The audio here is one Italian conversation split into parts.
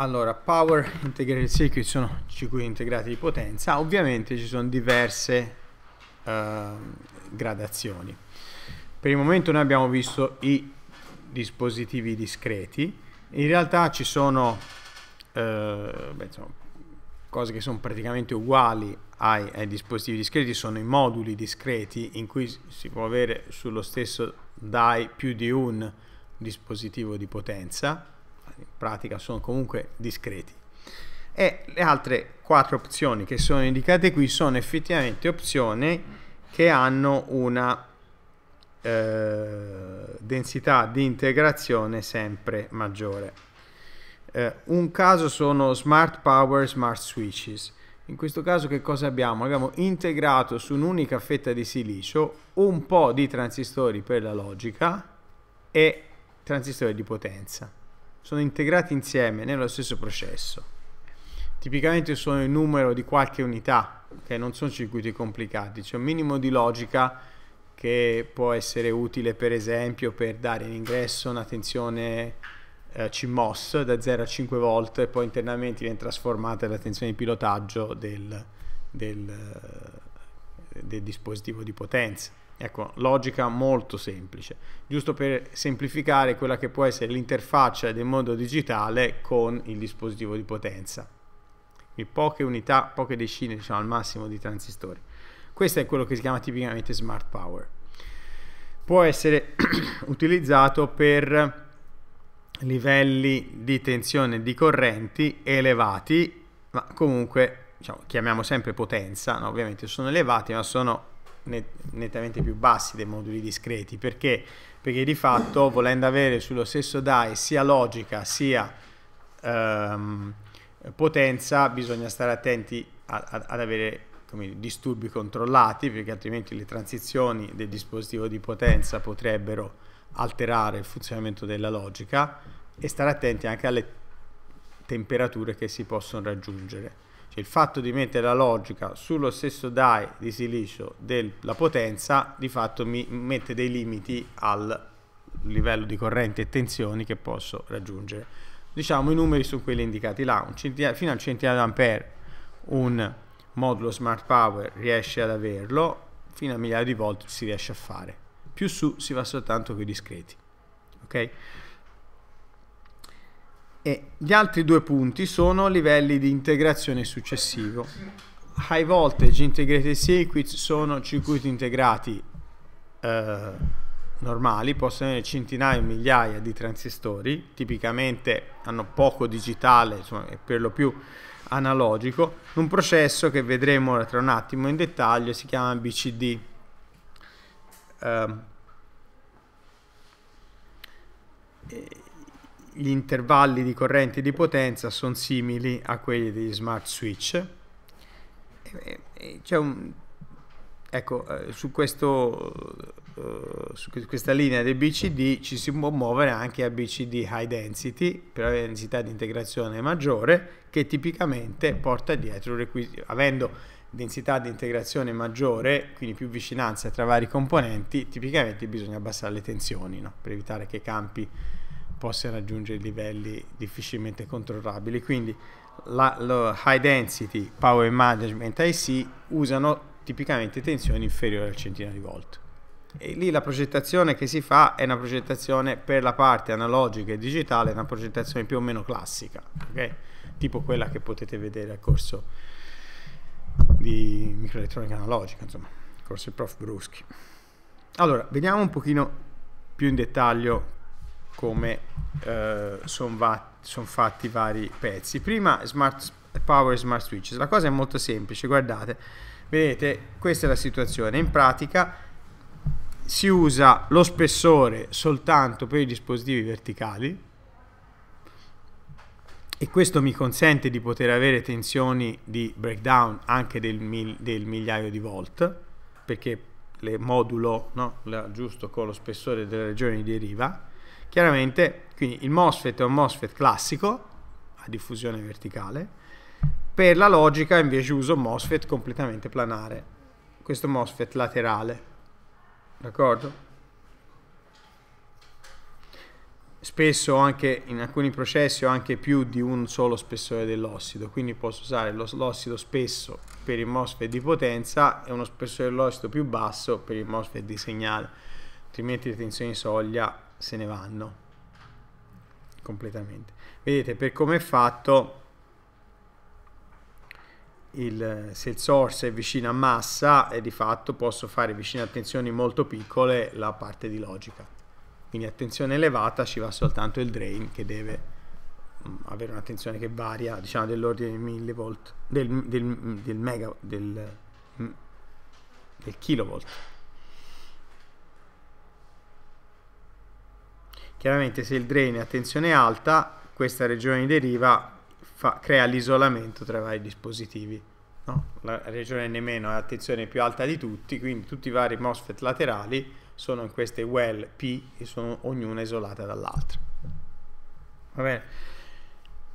allora power integrated circuit sono circuiti integrati di potenza ovviamente ci sono diverse uh, gradazioni per il momento noi abbiamo visto i dispositivi discreti in realtà ci sono uh, beh, insomma, cose che sono praticamente uguali ai, ai, dispositivi discreti sono i moduli discreti in cui si può avere sullo stesso DAI più di un dispositivo di potenza in pratica sono comunque discreti. E le altre quattro opzioni che sono indicate qui sono effettivamente opzioni che hanno una eh, densità di integrazione sempre maggiore. Eh, un caso sono smart power, smart switches. In questo caso che cosa abbiamo? Abbiamo integrato su un'unica fetta di silicio un po' di transistori per la logica e transistori di potenza sono integrati insieme nello stesso processo. Tipicamente sono il numero di qualche unità, che non sono circuiti complicati, c'è un minimo di logica che può essere utile per esempio per dare in ingresso una tensione eh, CMOS da 0 a 5 volt e poi internamente viene trasformata la tensione di pilotaggio del, del, eh, del dispositivo di potenza. Ecco, logica molto semplice, giusto per semplificare quella che può essere l'interfaccia del mondo digitale con il dispositivo di potenza. Quindi poche unità, poche decine diciamo, al massimo di transistori. Questo è quello che si chiama tipicamente smart power. Può essere utilizzato per livelli di tensione di correnti elevati, ma comunque diciamo, chiamiamo sempre potenza, no? ovviamente sono elevati ma sono nettamente più bassi dei moduli discreti perché? perché di fatto volendo avere sullo stesso DAI sia logica sia ehm, potenza bisogna stare attenti a, a, ad avere come, disturbi controllati perché altrimenti le transizioni del dispositivo di potenza potrebbero alterare il funzionamento della logica e stare attenti anche alle temperature che si possono raggiungere il fatto di mettere la logica sullo stesso die di silicio della potenza di fatto mi mette dei limiti al livello di corrente e tensioni che posso raggiungere. Diciamo i numeri sono quelli indicati là, fino al centinaio di ampere un modulo smart power riesce ad averlo, fino a migliaia di volt si riesce a fare. Più su si va soltanto con i discreti. Okay? E gli altri due punti sono livelli di integrazione successivo. High voltage integrated circuits sono circuiti integrati eh, normali, possono avere centinaia o migliaia di transistori, tipicamente hanno poco digitale, insomma, è per lo più analogico, un processo che vedremo tra un attimo in dettaglio si chiama BCD. Eh, gli intervalli di corrente di potenza sono simili a quelli degli smart switch. Un, ecco, eh, su, questo, eh, su questa linea del BCD ci si può muovere anche a BCD high density per avere densità di integrazione maggiore che tipicamente porta dietro avendo densità di integrazione maggiore, quindi più vicinanza tra vari componenti, tipicamente bisogna abbassare le tensioni no? per evitare che campi possa raggiungere livelli difficilmente controllabili. Quindi la, lo high density power management IC usano tipicamente tensioni inferiori al centinaio di volt. E lì la progettazione che si fa è una progettazione per la parte analogica e digitale, una progettazione più o meno classica, okay? tipo quella che potete vedere al corso di microelettronica analogica, insomma, corso del prof Bruschi. Allora, vediamo un pochino più in dettaglio come eh, sono va- son fatti vari pezzi. Prima smart power smart switches. La cosa è molto semplice, guardate. Vedete, questa è la situazione. In pratica si usa lo spessore soltanto per i dispositivi verticali e questo mi consente di poter avere tensioni di breakdown anche del, mil, del migliaio di volt perché le modulo no, giusto con lo spessore della regione di deriva Chiaramente, quindi il MOSFET è un MOSFET classico, a diffusione verticale, per la logica invece uso un MOSFET completamente planare, questo MOSFET laterale, d'accordo? Spesso anche in alcuni processi ho anche più di un solo spessore dell'ossido, quindi posso usare l'ossido spesso per il MOSFET di potenza e uno spessore dell'ossido più basso per il MOSFET di segnale, altrimenti le tensioni soglia se ne vanno completamente. Vedete per come è fatto il, se il source è vicino a massa e di fatto posso fare vicino a tensioni molto piccole la parte di logica. Quindi a tensione elevata ci va soltanto il drain che deve mm, avere una tensione che varia diciamo dell'ordine di millivolt del, del, del mega del, mm, del kilovolt Chiaramente se il drain è a tensione alta, questa regione di deriva fa, crea l'isolamento tra i vari dispositivi. No? La regione N- è a tensione più alta di tutti, quindi tutti i vari MOSFET laterali sono in queste well P e sono ognuna isolata dall'altra. Va bene?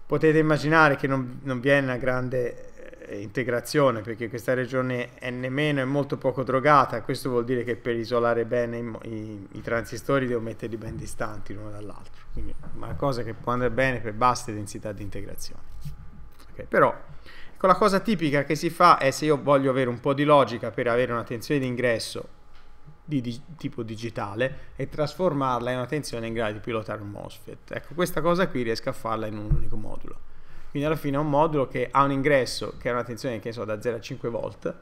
Potete immaginare che non, non vi è una grande eh, integrazione perché questa regione N- è molto poco drogata, questo vuol dire che per isolare bene i, i, i transistori devo metterli ben distanti l'uno dall'altro, quindi una cosa che può andare bene per basse densità di integrazione. Okay. Però ecco, la cosa tipica che si fa è se io voglio avere un po' di logica per avere una tensione d'ingresso di, di tipo digitale e trasformarla in una tensione in grado di pilotare un MOSFET. Ecco, questa cosa qui riesco a farla in un unico modulo. Quindi alla fine è un modulo che ha un ingresso che ha una tensione che so da 0 a 5 volt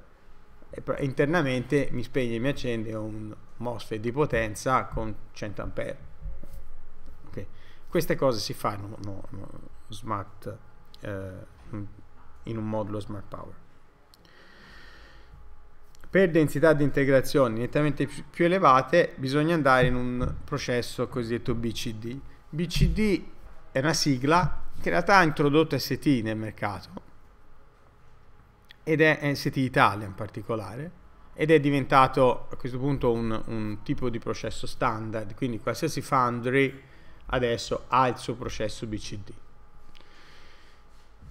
e internamente mi spegne e mi accende un MOSFET di potenza con 100 A. Okay. Queste cose si fanno no, no, smart, eh, in un modulo smart power. Per densità di integrazione nettamente più elevate bisogna andare in un processo cosiddetto BCD. BCD è una sigla che in realtà ha introdotto ST nel mercato, ed è ST Italia in particolare, ed è diventato a questo punto un, un tipo di processo standard, quindi qualsiasi foundry adesso ha il suo processo BCD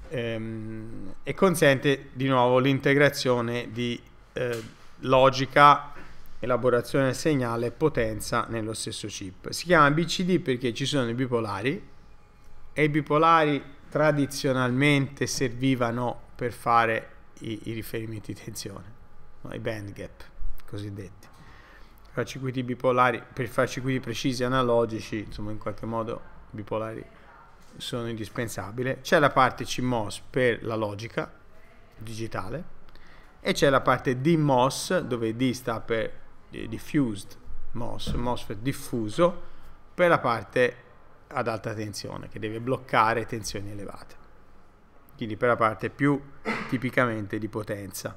ehm, e consente di nuovo l'integrazione di eh, logica, elaborazione del segnale e potenza nello stesso chip. Si chiama BCD perché ci sono i bipolari e i bipolari tradizionalmente servivano per fare i, i riferimenti di tensione, no? i band gap cosiddetti. Per circuiti bipolari, per fare circuiti precisi analogici, insomma in qualche modo bipolari sono indispensabili. C'è la parte CMOS per la logica digitale e c'è la parte DMOS dove D sta per diffused MOS, MOSFET diffuso per la parte ad alta tensione, che deve bloccare tensioni elevate. Quindi per la parte più tipicamente di potenza.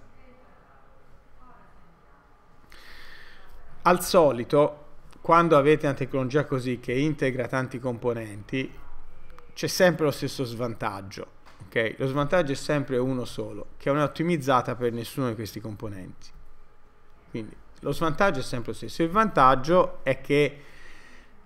Al solito, quando avete una tecnologia così che integra tanti componenti, c'è sempre lo stesso svantaggio. Okay? Lo svantaggio è sempre uno solo, che non è ottimizzata per nessuno di questi componenti. Quindi lo svantaggio è sempre lo stesso. Il vantaggio è che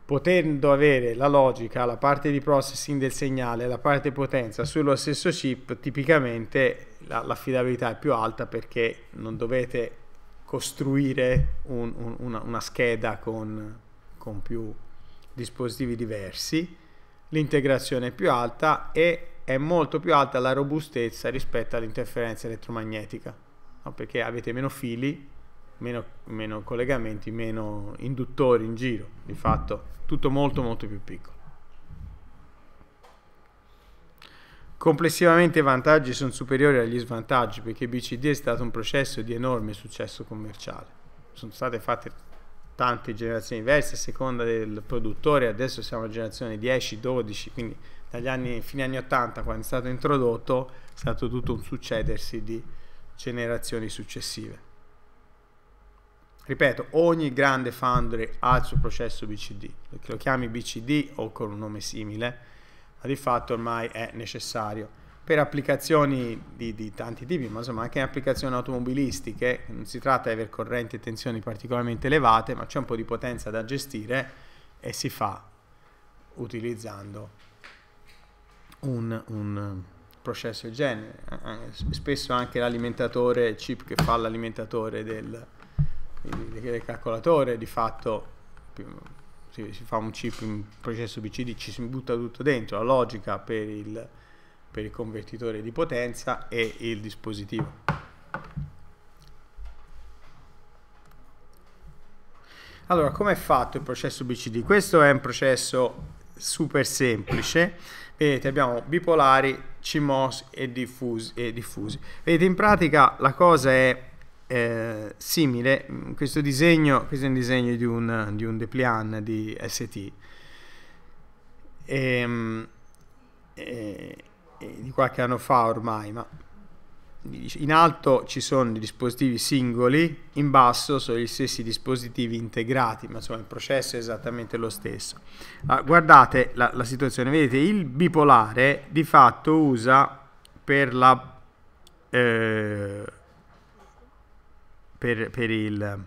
potendo avere la logica, la parte di processing del segnale, la parte potenza sullo stesso chip, tipicamente l'affidabilità è più alta perché non dovete costruire un, un, una, una, scheda con, con più dispositivi diversi, l'integrazione è più alta e è molto più alta la robustezza rispetto all'interferenza elettromagnetica, no? perché avete meno fili meno, meno collegamenti, meno induttori in giro, di fatto tutto molto molto più piccolo. Complessivamente i vantaggi sono superiori agli svantaggi perché BCD è stato un processo di enorme successo commerciale. Sono state fatte tante generazioni diverse a seconda del produttore, adesso siamo a generazione 10, 12, quindi dagli anni, fine anni 80 quando è stato introdotto è stato tutto un succedersi di generazioni successive. Ripeto, ogni grande foundry ha il suo processo BCD, che lo chiami BCD o con un nome simile, ma di fatto ormai è necessario. Per applicazioni di, di tanti tipi, ma insomma anche in applicazioni automobilistiche, non si tratta di avere correnti e tensioni particolarmente elevate, ma c'è un po' di potenza da gestire e si fa utilizzando un, un processo del genere. Eh, eh, spesso anche l'alimentatore, il chip che fa l'alimentatore del il calcolatore, di fatto si, si, fa un chip in processo BCD, ci si butta tutto dentro, la logica per il, per il convertitore di potenza e il dispositivo. Allora, come è fatto il processo BCD? Questo è un processo super semplice. Vedete, abbiamo bipolari, CMOS e diffusi, e diffusi. Vedete, in pratica la cosa è eh, simile, mm, questo, disegno, questo è un disegno di un, di un Deplian di ST e, ehm, e, eh, eh, di qualche anno fa ormai, ma in alto ci sono i dispositivi singoli, in basso sono gli stessi dispositivi integrati, ma insomma il processo è esattamente lo stesso. Ah, guardate la, la, situazione, vedete il bipolare di fatto usa per la... Eh, per, per il,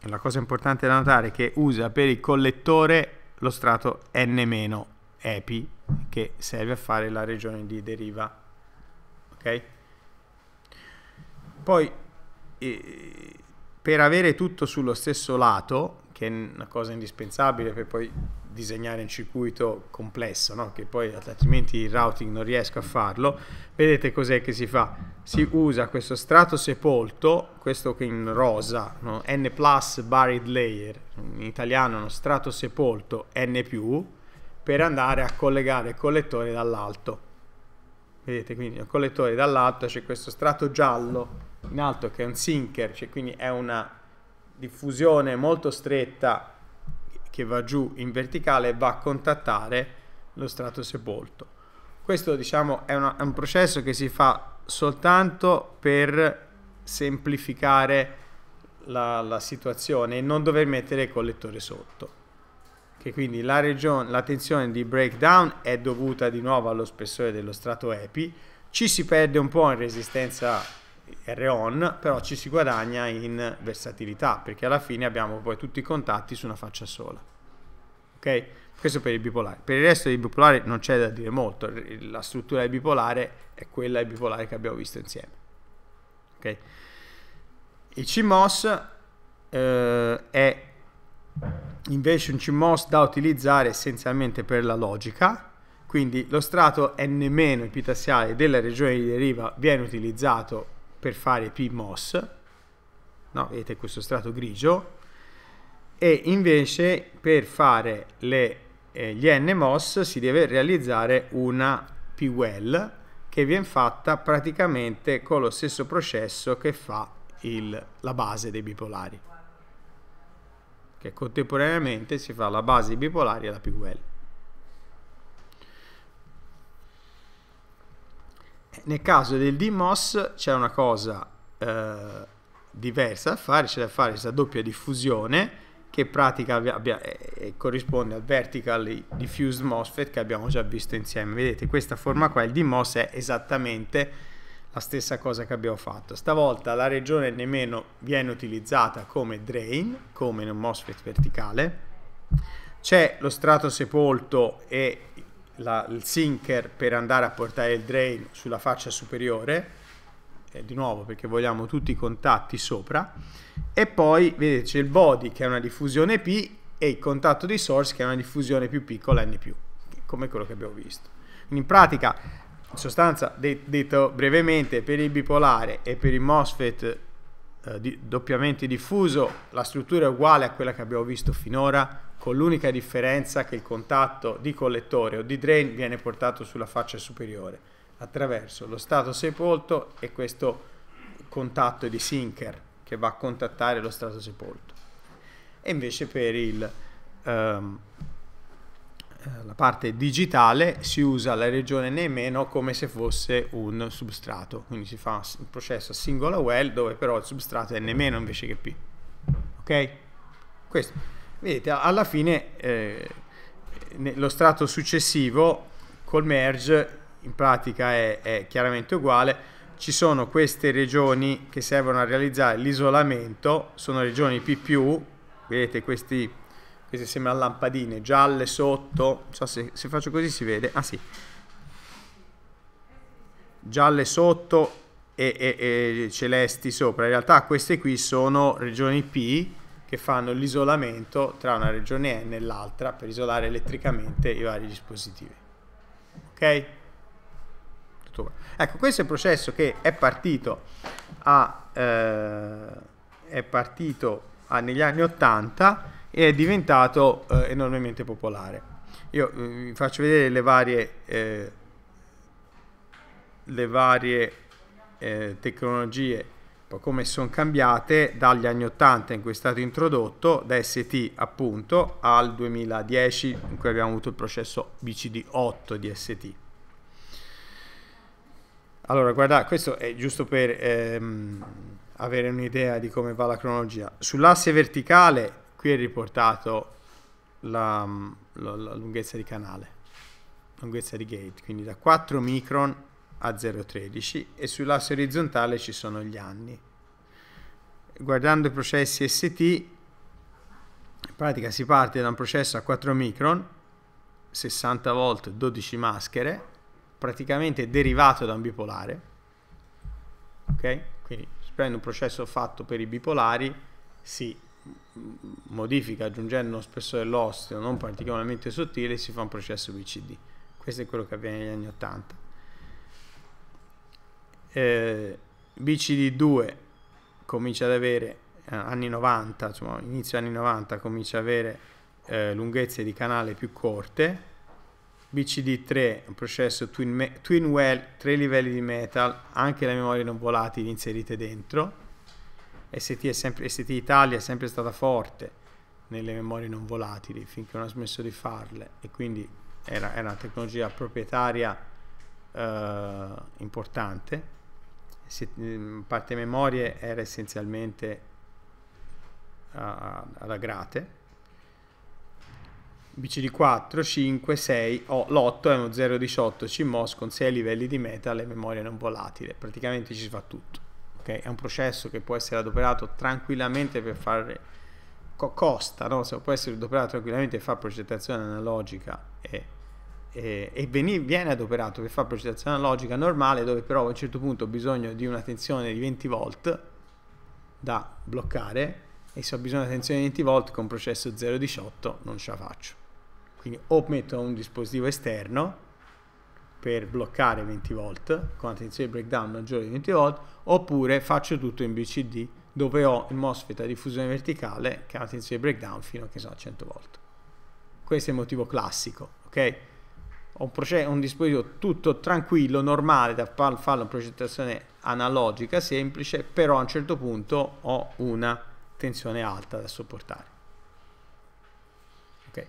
la cosa importante da notare è che usa per il collettore lo strato N-epi che serve a fare la regione di deriva. Ok? Poi eh, per avere tutto sullo stesso lato che è una cosa indispensabile per poi disegnare un circuito complesso, no? che poi altrimenti il routing non riesco a farlo. Vedete cos'è che si fa? Si usa questo strato sepolto, questo che in rosa, no? N plus buried layer, in italiano uno strato sepolto N più, per andare a collegare il collettore dall'alto. Vedete quindi il collettore dall'alto c'è questo strato giallo in alto che è un sinker, cioè quindi è una diffusione molto stretta che va giù in verticale va a contattare lo strato sepolto. Questo diciamo è, una, è un processo che si fa soltanto per semplificare la, la, situazione e non dover mettere il collettore sotto. Che quindi la, region, la tensione di breakdown è dovuta di nuovo allo spessore dello strato EPI, ci si perde un po' in resistenza R-on, però ci si guadagna in versatilità, perché alla fine abbiamo poi tutti i contatti su una faccia sola. Ok? Questo per il bipolare. Per il resto del bipolare non c'è da dire molto, la struttura del bipolare è quella del bipolare che abbiamo visto insieme. Ok? Il CMOS eh, è invece un CMOS da utilizzare essenzialmente per la logica, quindi lo strato n-epitassiale della regione di deriva viene utilizzato per fare PMOS, no? vedete questo strato grigio, e invece per fare le, eh, gli NMOS si deve realizzare una PWEL che viene fatta praticamente con lo stesso processo che fa il, la base dei bipolari che contemporaneamente si fa la base bipolare e la PWL. Nel caso del DMOS c'è una cosa eh, diversa da fare, c'è da fare questa doppia diffusione che pratica abbia, eh, eh, corrisponde al vertical diffused MOSFET che abbiamo già visto insieme. Vedete, questa forma qua, il DMOS è esattamente la stessa cosa che abbiamo fatto. Stavolta la regione nemmeno viene utilizzata come drain, come in un MOSFET verticale. C'è lo strato sepolto e la, il sinker per andare a portare il drain sulla faccia superiore eh, di nuovo perché vogliamo tutti i contatti sopra e poi vedete c'è il body che è una diffusione P e il contatto di source che è una diffusione più piccola N come quello che abbiamo visto in pratica in sostanza de detto brevemente per il bipolare e per il MOSFET eh, di doppiamente diffuso la struttura è uguale a quella che abbiamo visto finora con ecco, l'unica differenza che il contatto di collettore o di drain viene portato sulla faccia superiore attraverso lo stato sepolto e questo contatto di sinker che va a contattare lo strato sepolto e invece per il, um, la parte digitale si usa la regione nemmeno come se fosse un substrato quindi si fa un processo a singola well dove però il substrato è nemmeno invece che P ok? questo Vedete, alla fine eh, lo strato successivo col merge in pratica è, è chiaramente uguale, ci sono queste regioni che servono a realizzare l'isolamento, sono regioni P+, vedete questi, queste sembrano lampadine, gialle sotto, non so se, se, faccio così si vede, ah sì, gialle sotto e, e, e celesti sopra, in realtà queste qui sono regioni P che fanno l'isolamento tra una regione N e l'altra per isolare elettricamente i vari dispositivi. Ok? Ecco, questo è il processo che è partito, a, eh, è partito a, negli anni 80 e è diventato eh, enormemente popolare. Io eh, vi faccio vedere le varie, eh, le varie eh, tecnologie poi come sono cambiate dagli anni 80 in cui è stato introdotto da ST appunto al 2010 in cui abbiamo avuto il processo BCD8 di ST. Allora guarda, questo è giusto per ehm, avere un'idea di come va la cronologia. Sull'asse verticale qui è riportato la, la, la lunghezza di canale, lunghezza di gate, quindi da 4 micron a 0,13 e sull'asse orizzontale ci sono gli anni. Guardando i processi ST, in pratica si parte da un processo a 4 micron, 60 volt, 12 maschere, praticamente derivato da un bipolare. Ok? Quindi si prende un processo fatto per i bipolari, si modifica aggiungendo uno spessore dell'ostio non particolarmente sottile, e si fa un processo BCD. Questo è quello che avviene negli anni 80 eh, BCD2 comincia ad avere eh, anni 90, insomma, inizio anni 90 comincia ad avere eh, lunghezze di canale più corte. BCD3, un processo twin, twin well, tre livelli di metal, anche le memorie non volatili inserite dentro. ST, sempre, ST Italia è sempre stata forte nelle memorie non volatili finché non ha smesso di farle e quindi era, era una tecnologia proprietaria eh, importante se, ehm, parte memorie era essenzialmente alla grate BCD 4, 5, 6, oh, l'8 è uno 0,18 CMOS con 6 livelli di metal e memoria non volatile, praticamente ci si fa tutto. Okay? È un processo che può essere adoperato tranquillamente per fare co costa, no? può essere adoperato tranquillamente per fare progettazione analogica e eh, e veni, viene adoperato per fare progettazione analogica normale dove però a un certo punto ho bisogno di una tensione di 20 volt da bloccare e se ho bisogno di una tensione di 20 volt con processo 018 non ce la faccio quindi o metto un dispositivo esterno per bloccare 20 volt con una tensione di breakdown maggiore di 20 volt oppure faccio tutto in BCD dove ho il MOSFET a diffusione verticale che ha una tensione di breakdown fino a che so 100 volt questo è il motivo classico ok un, proce- un dispositivo tutto tranquillo, normale, da far- farlo in progettazione analogica, semplice, però a un certo punto ho una tensione alta da sopportare. Okay.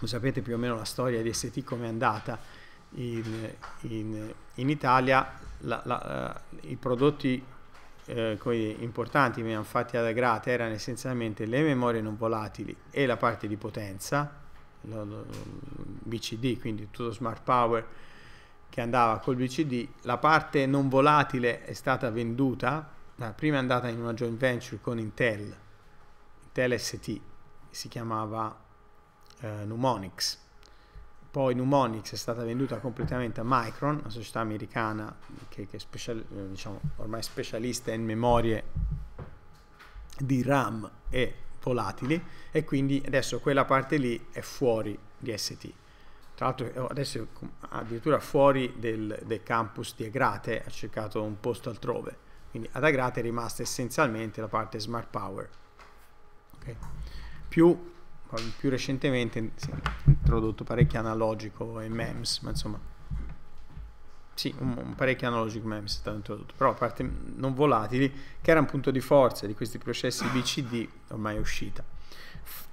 Lo sapete più o meno la storia di ST come è andata. In, in, in Italia la, la, uh, i prodotti eh, importanti che mi hanno fatti ad Agrate erano essenzialmente le memorie non volatili e la parte di potenza BCD, quindi tutto smart power che andava col BCD, la parte non volatile è stata venduta, la prima è andata in una joint venture con Intel, Intel ST, si chiamava eh, Numonics, poi Numonics è stata venduta completamente a Micron, una società americana che, che è special, eh, diciamo, ormai specialista in memorie di RAM e volatili e quindi adesso quella parte lì è fuori di ST. Tra l'altro eh, adesso è addirittura fuori del, del campus di Agrate ha cercato un posto altrove, quindi ad Agrate è rimasta essenzialmente la parte smart power. Okay. Più, più recentemente si è introdotto parecchio analogico e MEMS, ma insomma sì, un, un parecchio analogico come M78, però a parte non volatili, che era un punto di forza di questi processi BCD ormai uscita.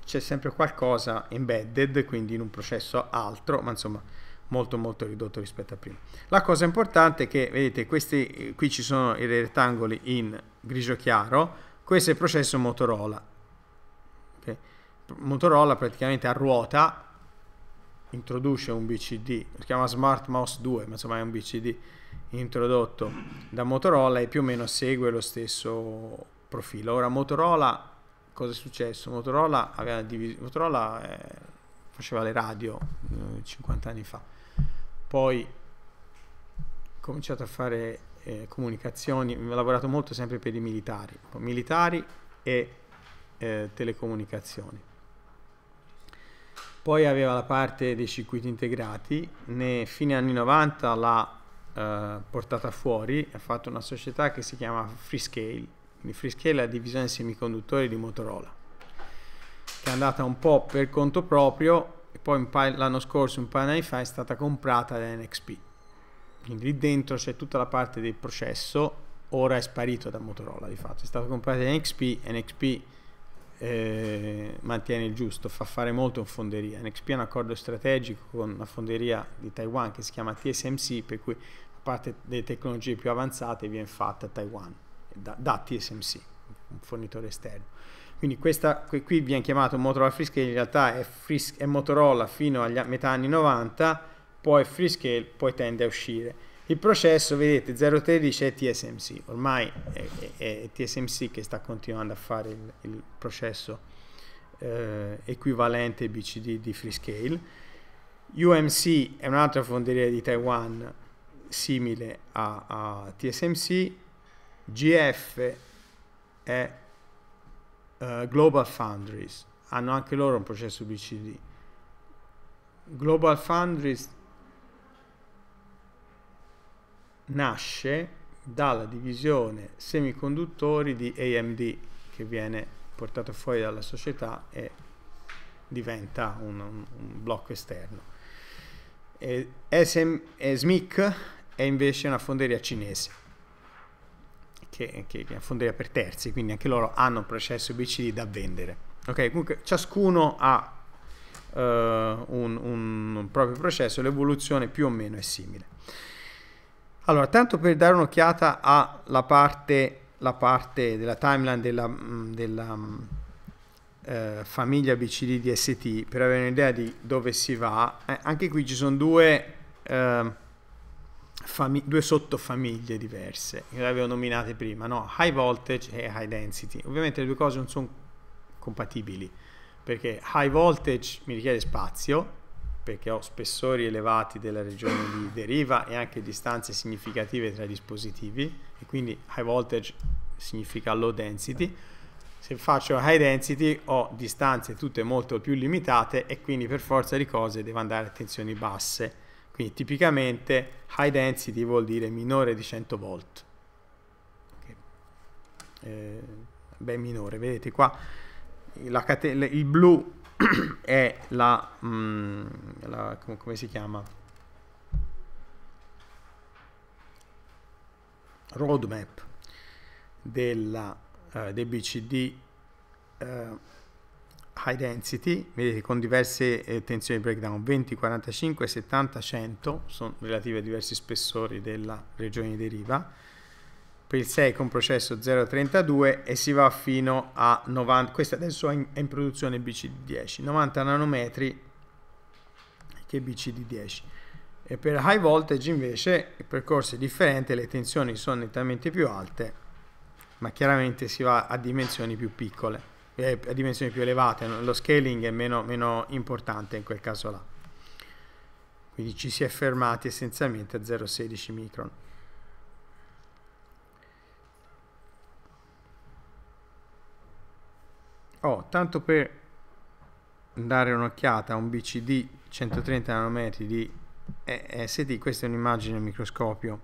C'è sempre qualcosa embedded, quindi in un processo altro, ma insomma molto molto ridotto rispetto a prima. La cosa importante è che, vedete, questi, eh, qui ci sono i rettangoli in grigio chiaro, questo è il processo Motorola. Okay? Motorola praticamente a ruota introduce un BCD, si chiama Smart Mouse 2, ma insomma è un BCD introdotto da Motorola e più o meno segue lo stesso profilo. Ora Motorola, cosa è successo? Motorola, diviso, Motorola eh, faceva le radio eh, 50 anni fa, poi ha cominciato a fare eh, comunicazioni, ha lavorato molto sempre per i militari, militari e eh, telecomunicazioni poi aveva la parte dei circuiti integrati, ne fine anni 90 l'ha eh, portata fuori, ha fatto una società che si chiama Freescale, quindi Freescale è la divisione semiconduttori di Motorola, che è andata un po' per conto proprio e poi l'anno scorso, un paio di anni fa, è stata comprata da NXP. Quindi lì dentro c'è tutta la parte del processo, ora è sparito da Motorola di fatto, è stata comprata da NXP, NXP eh, mantiene il giusto, fa fare molto in fonderia. NXP ha un accordo strategico con una fonderia di Taiwan che si chiama TSMC, per cui parte delle tecnologie più avanzate viene fatta a Taiwan, da, da TSMC, un fornitore esterno. Quindi questa, qui viene chiamata Motorola Freescale, in realtà è, Freescale, è Motorola fino a metà anni 90, poi Freescale, poi tende a uscire. Il processo, vedete, 013 è TSMC, ormai è, è, è TSMC che sta continuando a fare il, il processo eh, equivalente BCD di Freescale. UMC è un'altra fonderia di Taiwan simile a, a TSMC. GF è uh, Global Foundries, hanno anche loro un processo BCD. Global Foundries nasce dalla divisione semiconduttori di AMD che viene portata fuori dalla società e diventa un, un, blocco esterno. E SM, e SMIC è invece una fonderia cinese, che, che, è una fonderia per terzi, quindi anche loro hanno un processo BCD da vendere. Ok, comunque ciascuno ha uh, un, un proprio processo, l'evoluzione più o meno è simile. Allora, tanto per dare un'occhiata alla parte, parte, della timeline della, mm, della mm, eh, famiglia BCD DST, per avere un'idea di dove si va, eh, anche qui ci sono due, eh, due sottofamiglie diverse, che le avevo nominate prima, no? High Voltage e High Density. Ovviamente le due cose non sono compatibili, perché High Voltage mi richiede spazio, perché ho spessori elevati della regione di deriva e anche distanze significative tra i dispositivi e quindi high voltage significa low density se faccio high density ho distanze tutte molto più limitate e quindi per forza di cose devo andare a tensioni basse quindi tipicamente high density vuol dire minore di 100 volt okay. eh, beh minore vedete qua il blu è la, mm, la com come si chiama? Roadmap della eh, DBCD eh, high density, vedete con diverse eh, tensioni breakdown 20, 45, 70, 100, sono relative a diversi spessori della regione di deriva per il 6 con processo 032 e si va fino a 90, questa adesso è in, è in produzione BCD10, 90 nanometri che BCD10. E per high voltage invece il percorso è differente, le tensioni sono nettamente più alte, ma chiaramente si va a dimensioni più piccole, eh, a dimensioni più elevate, lo scaling è meno, meno importante in quel caso là. Quindi ci si è fermati essenzialmente a 0,16 micron. Oh, tanto per dare un'occhiata a un BCD 130 nanometri di ESD, questa è un'immagine microscopio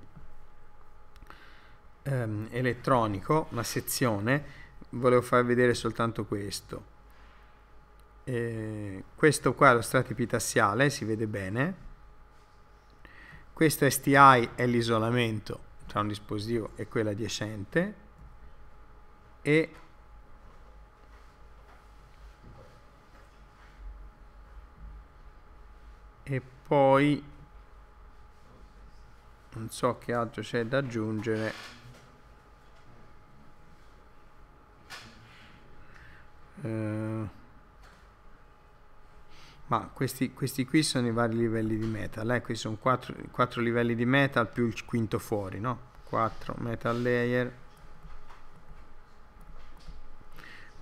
ehm, elettronico, una sezione, volevo far vedere soltanto questo. Eh, questo qua è lo strato epitassiale, si vede bene. Questo STI è l'isolamento tra un dispositivo e quella adiacente e e poi non so che altro c'è da aggiungere eh, ma questi, questi, qui sono i vari livelli di metal eh? qui sono 4, 4 livelli di metal più il quinto fuori no? 4 metal layer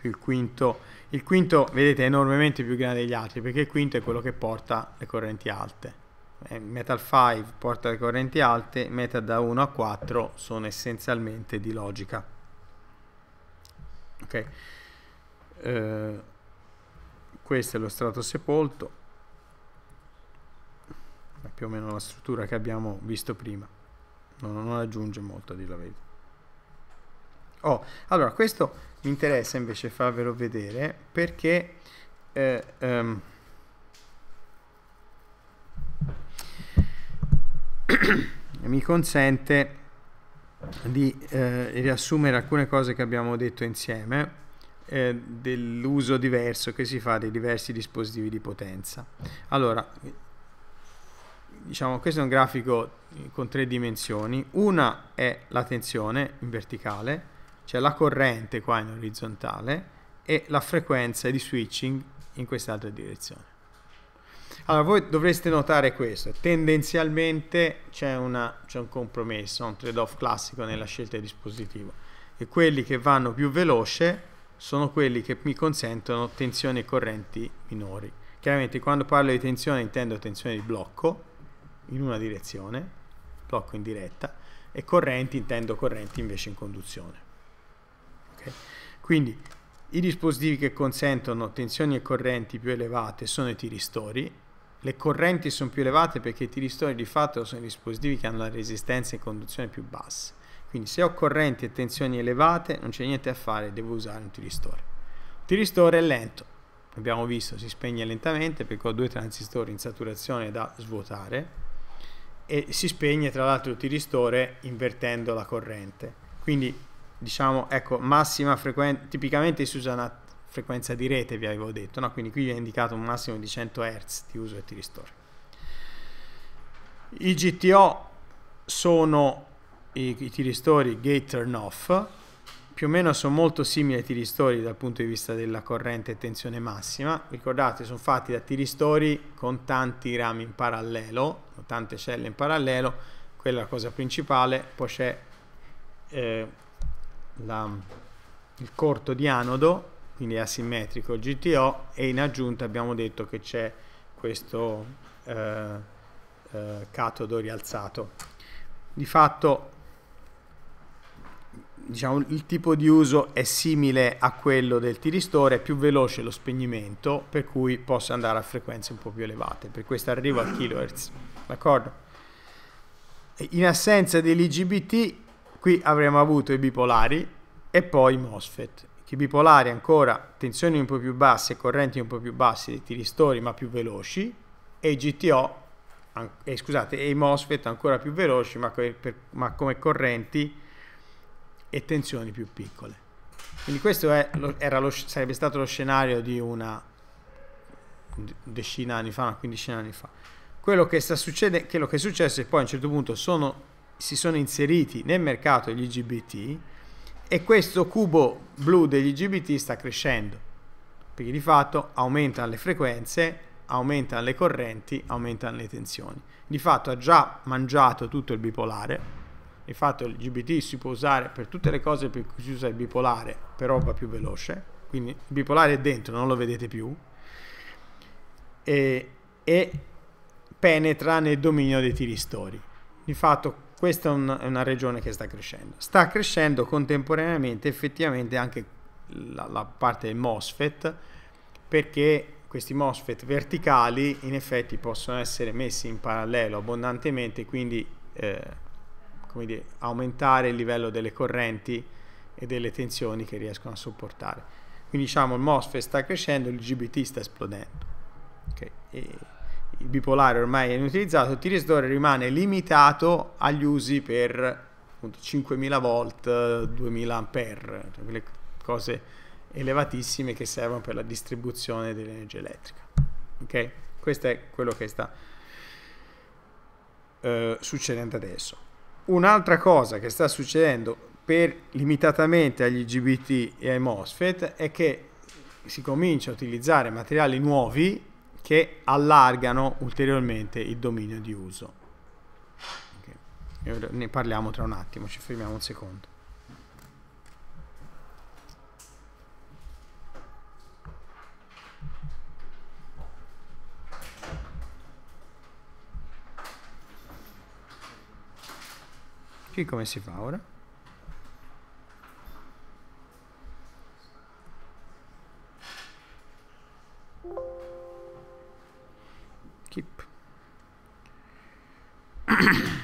più il quinto. Il quinto, vedete, è enormemente più grande degli altri perché il quinto è quello che porta le correnti alte. Eh, Metal 5 porta le correnti alte, meta da 1 a 4 sono essenzialmente di logica. Ok. Eh, questo è lo strato sepolto, è più o meno la struttura che abbiamo visto prima, non, non aggiunge molto a dire la verità. Oh, allora, questo mi interessa invece farvelo vedere perché... Eh, um, mi consente di eh, riassumere alcune cose che abbiamo detto insieme eh, dell'uso diverso che si fa dei diversi dispositivi di potenza. Allora, diciamo, questo è un grafico eh, con tre dimensioni. Una è la tensione in verticale, c'è la corrente qua in orizzontale e la frequenza di switching in quest'altra direzione. Allora, voi dovreste notare questo, tendenzialmente c'è, un compromesso, un trade-off classico nella scelta di dispositivo e quelli che vanno più veloce sono quelli che mi consentono tensioni e correnti minori. Chiaramente quando parlo di tensione intendo tensione di blocco in una direzione, blocco in diretta, e correnti intendo correnti invece in conduzione. Okay? Quindi i dispositivi che consentono tensioni e correnti più elevate sono i tiristori, le correnti sono più elevate perché i tiristori di fatto sono i dispositivi che hanno la resistenza in conduzione più bassa. Quindi se ho correnti e tensioni elevate non c'è niente a fare, devo usare un tiristore. Il tiristore è lento, abbiamo visto, si spegne lentamente perché ho due transistori in saturazione da svuotare e si spegne tra l'altro il tiristore invertendo la corrente. Quindi diciamo, ecco, massima frequenza, tipicamente si usa una frequenza di rete, vi avevo detto, no? quindi qui viene indicato un massimo di 100 Hz di uso e ti ristore. I GTO sono i, i tiristori gate turn off, più o meno sono molto simili ai tiristori dal punto di vista della corrente e tensione massima. Ricordate, sono fatti da tiristori con tanti rami in parallelo, tante celle in parallelo, quella è la cosa principale, poi c'è... Eh, la, il corto di anodo, quindi asimmetrico il GTO, e in aggiunta abbiamo detto che c'è questo eh, eh, catodo rialzato. Di fatto diciamo, il tipo di uso è simile a quello del tiristore, è più veloce lo spegnimento, per cui posso andare a frequenze un po' più elevate, per questo arrivo al kHz, d'accordo? In assenza dell'IGBT qui avremmo avuto i bipolari e poi i MOSFET. I bipolari ancora tensioni un po' più basse, correnti un po' più basse dei tiristori ma più veloci e i GTO, eh, scusate, e i MOSFET ancora più veloci ma, co per, ma come correnti e tensioni più piccole. Quindi questo è, lo, lo, sarebbe stato lo scenario di una decina di anni fa, una quindicina di anni fa. Quello che, sta succede, quello che è successo è poi a un certo punto sono si sono inseriti nel mercato degli IGBT e questo cubo blu degli IGBT sta crescendo, perché di fatto aumentano le frequenze, aumentano le correnti, aumentano le tensioni. Di fatto ha già mangiato tutto il bipolare, di fatto il GBT si può usare per tutte le cose per cui si usa il bipolare, però va più veloce, quindi il bipolare è dentro, non lo vedete più, e, e penetra nel dominio dei tiristori. Di fatto questa è una, è una regione che sta crescendo. Sta crescendo contemporaneamente effettivamente anche la, la parte del MOSFET perché questi MOSFET verticali in effetti possono essere messi in parallelo abbondantemente quindi eh, dire, aumentare il livello delle correnti e delle tensioni che riescono a sopportare. Quindi diciamo il MOSFET sta crescendo, il GBT sta esplodendo. Okay bipolare ormai è inutilizzato, il tiristore rimane limitato agli usi per appunto, 5000 volt, 2000 ampere, cioè quelle cose elevatissime che servono per la distribuzione dell'energia elettrica. Ok? Questo è quello che sta eh, succedendo adesso. Un'altra cosa che sta succedendo per, limitatamente agli IGBT e ai MOSFET è che si comincia a utilizzare materiali nuovi che allargano ulteriormente il dominio di uso. Okay. Ne parliamo tra un attimo, ci fermiamo un secondo. Qui come si fa ora? keep